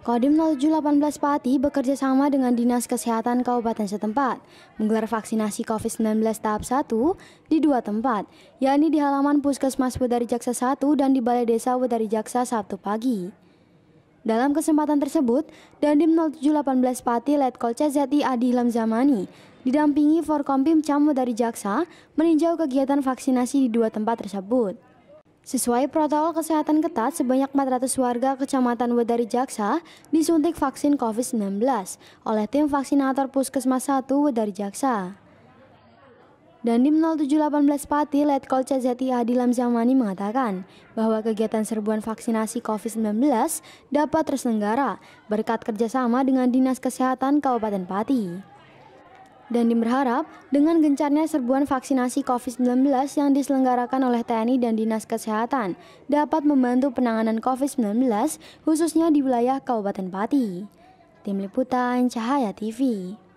Kodim 0718 Pati bekerja sama dengan Dinas Kesehatan Kabupaten setempat menggelar vaksinasi COVID-19 tahap 1 di dua tempat, yakni di halaman Puskesmas Wedari Jaksa 1 dan di Balai Desa Wedari Jaksa Sabtu pagi. Dalam kesempatan tersebut, Dandim 0718 Pati Letkol CZI Adi Zamani didampingi Forkompim Camu dari Jaksa meninjau kegiatan vaksinasi di dua tempat tersebut. Sesuai protokol kesehatan ketat, sebanyak 400 warga Kecamatan Wedari Jaksa disuntik vaksin COVID-19 oleh tim vaksinator Puskesmas 1 Wedari Jaksa. Dandim 0718 Pati Letkol Cezati Adilam Zamani mengatakan bahwa kegiatan serbuan vaksinasi COVID-19 dapat terselenggara berkat kerjasama dengan Dinas Kesehatan Kabupaten Pati. Dan berharap dengan gencarnya serbuan vaksinasi COVID-19 yang diselenggarakan oleh TNI dan Dinas Kesehatan dapat membantu penanganan COVID-19 khususnya di wilayah Kabupaten Pati. Tim Liputan Cahaya TV